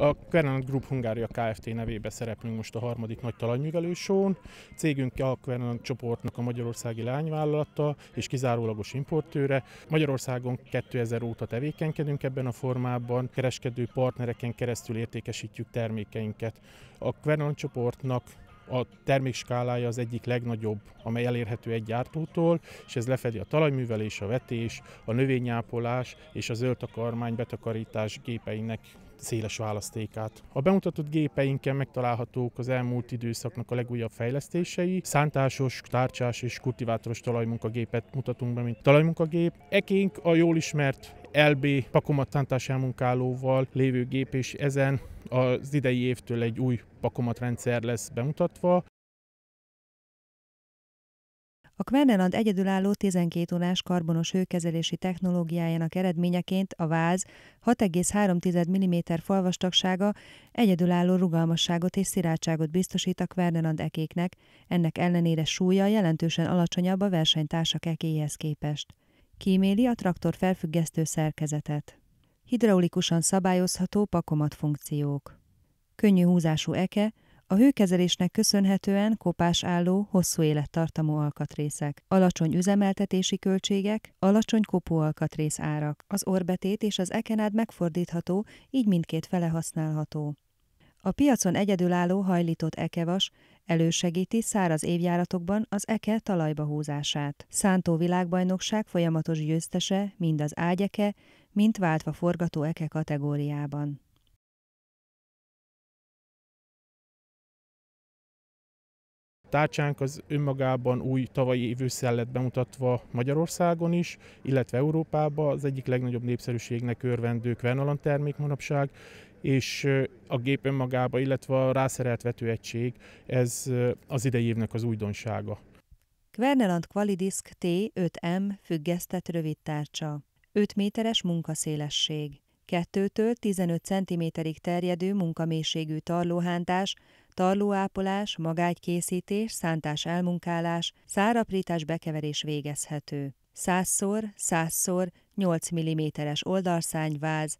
A Quernant Group Hungária Kft. nevébe szereplünk most a harmadik nagy talajművelősón. Cégünk a Quernant csoportnak a magyarországi lányvállalata és kizárólagos importőre. Magyarországon 2000 óta tevékenykedünk ebben a formában, kereskedő partnereken keresztül értékesítjük termékeinket. A Quernant csoportnak a termékskálája az egyik legnagyobb, amely elérhető egy gyártótól, és ez lefedi a talajművelés, a vetés, a növényápolás és a zöldtakarmány betakarítás gépeinek széles választékát. A bemutatott gépeinken megtalálhatók az elmúlt időszaknak a legújabb fejlesztései, szántásos, tárcsás és kultivátoros talajmunkagépet mutatunk be, mint talajmunkagép. Ekénk a jól ismert LB pakomattántás elmunkálóval lévő gép, és ezen az idei évtől egy új pakomatrendszer lesz bemutatva, a Kverneland egyedülálló 12 órás karbonos hőkezelési technológiájának eredményeként a váz 6,3 mm falvastagsága egyedülálló rugalmasságot és szilárdságot biztosít a Kverneland ekéknek, ennek ellenére súlya jelentősen alacsonyabb a versenytársak ekéhez képest. Kíméli a traktor felfüggesztő szerkezetet. Hidraulikusan szabályozható pakomat funkciók. Könnyű húzású eke, a hőkezelésnek köszönhetően kopás álló, hosszú élettartamú alkatrészek, alacsony üzemeltetési költségek, alacsony alkatrész árak, az orbetét és az ekenád megfordítható, így mindkét fele használható. A piacon egyedülálló hajlított ekevas elősegíti száraz évjáratokban az eke talajba húzását. Szántó világbajnokság folyamatos győztese mind az ágyeke, mint váltva forgató eke kategóriában. tárcsánk az önmagában új tavalyi évőszel lett bemutatva Magyarországon is, illetve Európában az egyik legnagyobb népszerűségnek örvendő Kvernalan termék manapság, és a gép önmagába, illetve a rászerelt vetőegység, ez az idei évnek az újdonsága. Kverneland Qualidisk T5M függesztett tárcsa. 5 méteres munkaszélesség. 2-től 15 cm-ig terjedő munkamészségű tarlóhántás, tarlóápolás, magágykészítés, szántás elmunkálás, száraprítás bekeverés végezhető. 100-szor, 100-szor 8 mm-es váz,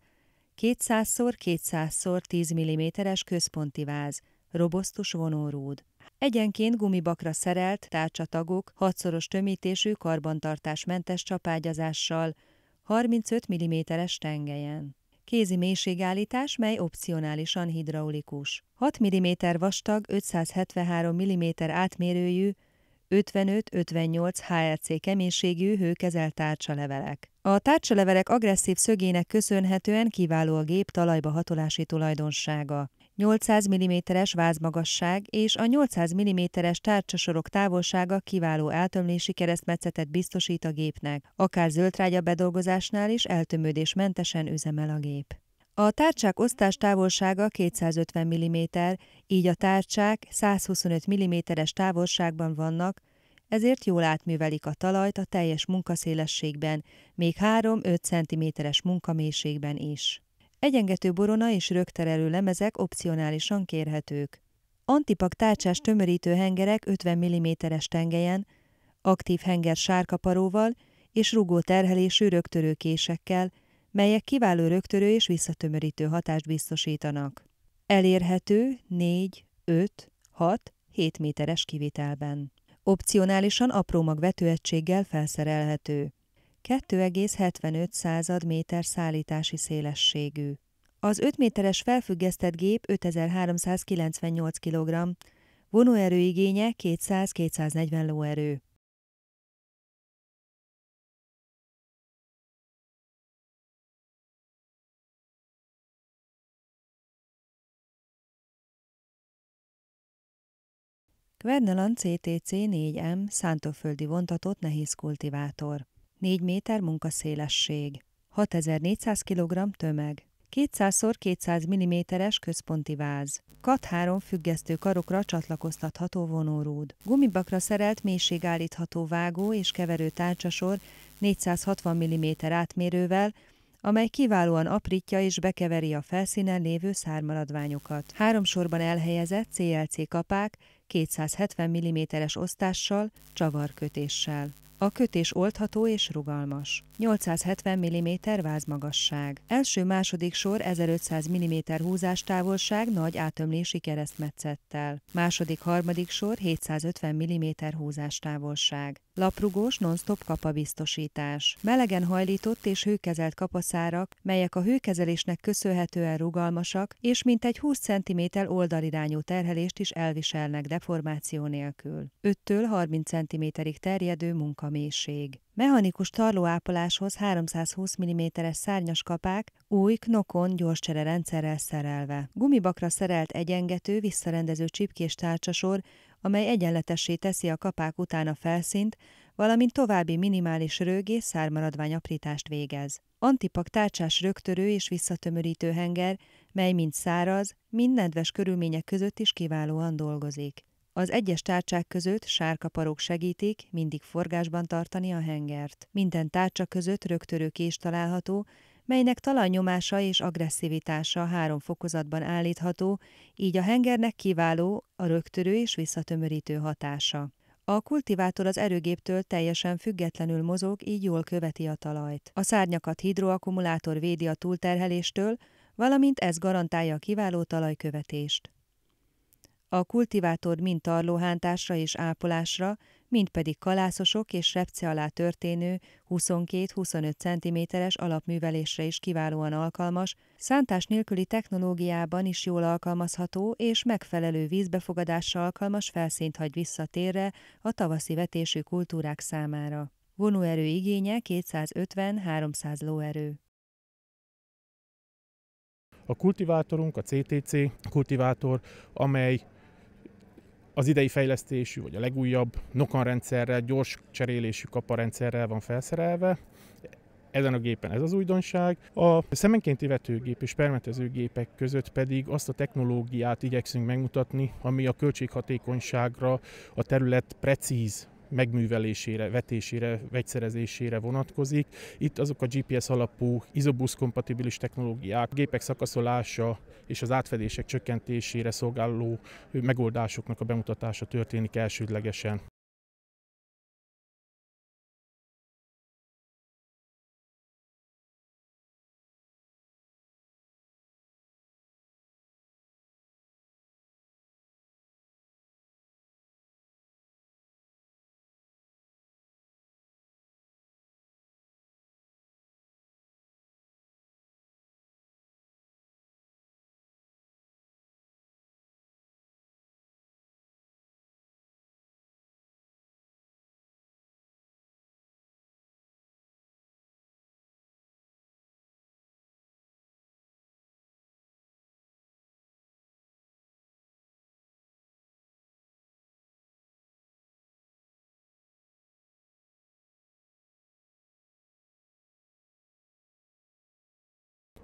200-szor, 200-szor 10 mm-es központi váz, robosztus vonórúd. Egyenként gumibakra szerelt tárcsatagok, 6-szoros tömítésű karbantartásmentes csapágyazással, 35 mm-es tengelyen kézi mélységállítás, mely opcionálisan hidraulikus. 6 mm vastag, 573 mm átmérőjű, 55-58 HRC keménységű hőkezelt tárcsalevelek. A tárcsalevelek agresszív szögének köszönhetően kiváló a gép talajba hatolási tulajdonsága. 800 mm-es vázmagasság és a 800 mm-es tárcsasorok távolsága kiváló eltömlési keresztmetszetet biztosít a gépnek, akár zöldrágya bedolgozásnál is eltömődésmentesen üzemel a gép. A tárcsák osztás távolsága 250 mm, így a tárcsák 125 mm-es távolságban vannak, ezért jól átművelik a talajt a teljes munkaszélességben, még 3-5 cm-es munkamélységben is. Egyengető borona és rögterelő lemezek opcionálisan kérhetők. Antipak tárcsás tömörítő hengerek 50 mm-es tengelyen, aktív henger sárkaparóval és rugó terhelésű rögtörőkésekkel, melyek kiváló rögtörő és visszatömörítő hatást biztosítanak. Elérhető 4, 5, 6, 7 méteres kivitelben. Opcionálisan apró magvetőegységgel felszerelhető. 2,75 század méter szállítási szélességű. Az 5 méteres felfüggesztett gép 5398 kg, vonóerőigénye 200-240 lóerő. Kvernelan CTC 4M szántóföldi vontatott nehéz kultivátor. 4 méter munkaszélesség. 6400 kg tömeg. 200x200 mm-es központi váz. Kat három függesztő karokra csatlakoztatható vonórúd. Gumibakra szerelt mélységállítható vágó és keverő tárcsasor 460 mm átmérővel, amely kiválóan aprítja és bekeveri a felszínen lévő szármaradványokat. Három sorban elhelyezett CLC kapák 270 mm-es osztással, csavarkötéssel. A kötés oldható és rugalmas. 870 mm vázmagasság. Első-második sor 1500 mm húzástávolság nagy átömlési keresztmetszettel. Második-harmadik sor 750 mm húzástávolság. Laprugós non-stop kapabiztosítás. Melegen hajlított és hőkezelt kapaszárak, melyek a hőkezelésnek köszönhetően rugalmasak, és mintegy 20 cm oldalirányú terhelést is elviselnek de deformáció nélkül. 5-től 30 cm-ig terjedő munkamélység. Mechanikus tarlóápoláshoz 320 mm-es szárnyas kapák, új knokon gyors rendszerrel szerelve. Gumibakra szerelt egyengető, visszarendező csipkés tárcsasor, amely egyenletessé teszi a kapák után a felszínt, valamint további minimális és szármaradvány aprítást végez. Antipak tárcsás rögtörő és visszatömörítő henger, mely mind száraz, mind nedves körülmények között is kiválóan dolgozik. Az egyes tárcsák között sárkaparók segítik mindig forgásban tartani a hengert. Minden tárcsa között rögtörő kés található, melynek talajnyomása és agresszivitása három fokozatban állítható, így a hengernek kiváló a rögtörő és visszatömörítő hatása. A kultivátor az erőgéptől teljesen függetlenül mozog, így jól követi a talajt. A szárnyakat hidroakkumulátor védi a túlterheléstől, valamint ez garantálja a kiváló talajkövetést a kultivátor mind tarlóhántásra és ápolásra, mind pedig kalászosok és repce alá történő 22-25 cm-es alapművelésre is kiválóan alkalmas, szántás nélküli technológiában is jól alkalmazható és megfelelő vízbefogadásra alkalmas felszínt hagy visszatérre a tavaszi vetésű kultúrák számára. Vonóerő igénye 250-300 lóerő. A kultivátorunk a CTC kultivátor, amely az idei fejlesztésű, vagy a legújabb nokan rendszerrel, gyors cserélésű rendszerrel van felszerelve. Ezen a gépen ez az újdonság. A szemenkénti vetőgép és permetezőgépek között pedig azt a technológiát igyekszünk megmutatni, ami a költséghatékonyságra, a terület precíz megművelésére, vetésére, vegyszerezésére vonatkozik. Itt azok a GPS alapú, izobusz kompatibilis technológiák, gépek szakaszolása és az átfedések csökkentésére szolgáló megoldásoknak a bemutatása történik elsődlegesen.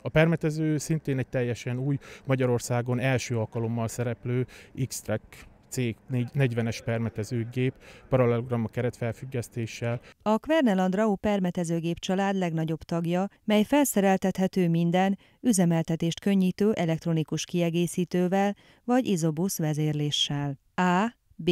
A permetező szintén egy teljesen új, Magyarországon első alkalommal szereplő X-Track cég 40-es permetezőgép paralelogramma keretfelfüggesztéssel. A Kvernel Andrau permetezőgép család legnagyobb tagja, mely felszereltethető minden üzemeltetést könnyítő elektronikus kiegészítővel vagy izobusz vezérléssel. A, B,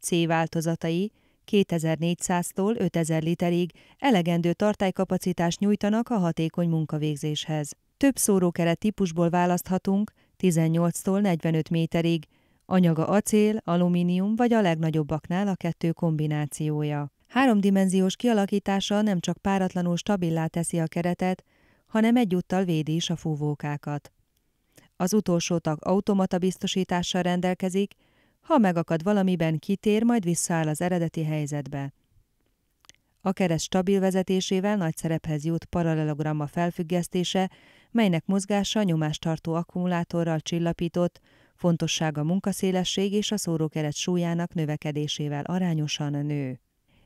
C változatai 2400-tól 5000 literig elegendő tartálykapacitást nyújtanak a hatékony munkavégzéshez. Több szórókeret típusból választhatunk, 18-tól 45 méterig, anyaga acél, alumínium vagy a legnagyobbaknál a kettő kombinációja. Háromdimenziós kialakítása nem csak páratlanul stabilá teszi a keretet, hanem egyúttal védi is a fúvókákat. Az utolsó tag automata biztosítással rendelkezik, ha megakad valamiben, kitér, majd visszaáll az eredeti helyzetbe. A kereszt stabil vezetésével nagy szerephez jut paralelogramma felfüggesztése, melynek mozgása nyomástartó akkumulátorral csillapított, fontossága a munkaszélesség és a szórókeret súlyának növekedésével arányosan nő.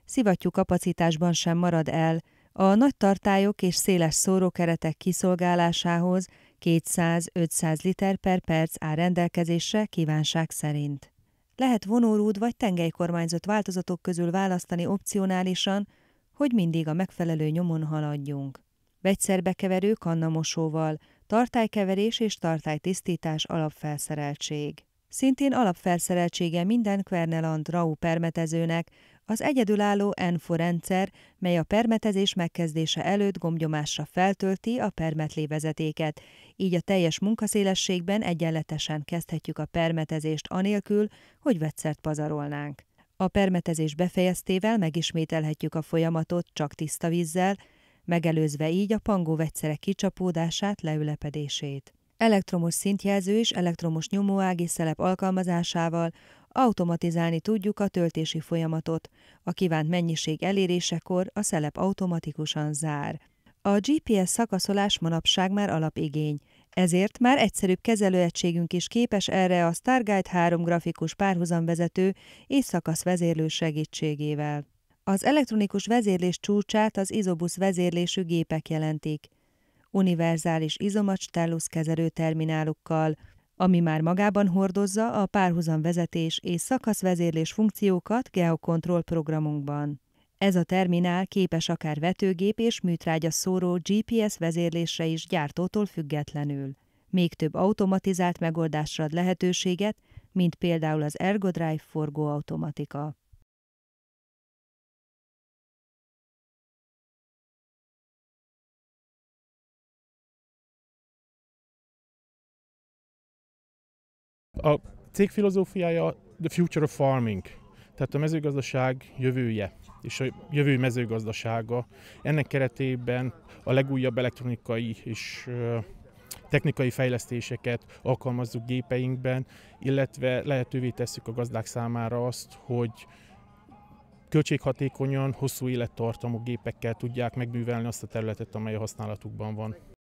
Szivattyú kapacitásban sem marad el, a nagy tartályok és széles szórókeretek kiszolgálásához 200-500 liter per perc áll rendelkezésre kívánság szerint. Lehet vonórúd vagy tengelykormányzott változatok közül választani opcionálisan, hogy mindig a megfelelő nyomon haladjunk. Vegyszerbekeverő kannamosóval, tartálykeverés és tartálytisztítás alapfelszereltség. Szintén alapfelszereltsége minden Kverneland RAU permetezőnek, az egyedülálló ENFO rendszer, mely a permetezés megkezdése előtt gombgyomásra feltölti a permetlé vezetéket, így a teljes munkaszélességben egyenletesen kezdhetjük a permetezést anélkül, hogy vegyszert pazarolnánk. A permetezés befejeztével megismételhetjük a folyamatot csak tiszta vízzel, megelőzve így a pangóvegyszerek kicsapódását, leülepedését. Elektromos szintjelző és elektromos nyomóági szelep alkalmazásával automatizálni tudjuk a töltési folyamatot. A kívánt mennyiség elérésekor a szelep automatikusan zár. A GPS szakaszolás manapság már alapigény, ezért már egyszerűbb kezelőegységünk is képes erre a Starguide 3 grafikus párhuzamvezető és szakaszvezérlő segítségével. Az elektronikus vezérlés csúcsát az izobusz vezérlésű gépek jelentik, univerzális izomat stellus kezelő terminálukkal, ami már magában hordozza a párhuzamvezetés és szakaszvezérlés funkciókat geokontroll programunkban. Ez a terminál képes akár vetőgép és műtrágya szóró GPS vezérlésre is gyártótól függetlenül. Még több automatizált megoldásra ad lehetőséget, mint például az ErgoDrive forgóautomatika. A cég filozófiája The Future of Farming tehát a mezőgazdaság jövője és a jövő mezőgazdasága. Ennek keretében a legújabb elektronikai és technikai fejlesztéseket alkalmazzuk gépeinkben, illetve lehetővé tesszük a gazdák számára azt, hogy költséghatékonyan, hosszú élettartamú gépekkel tudják megbűvelni azt a területet, amely a használatukban van.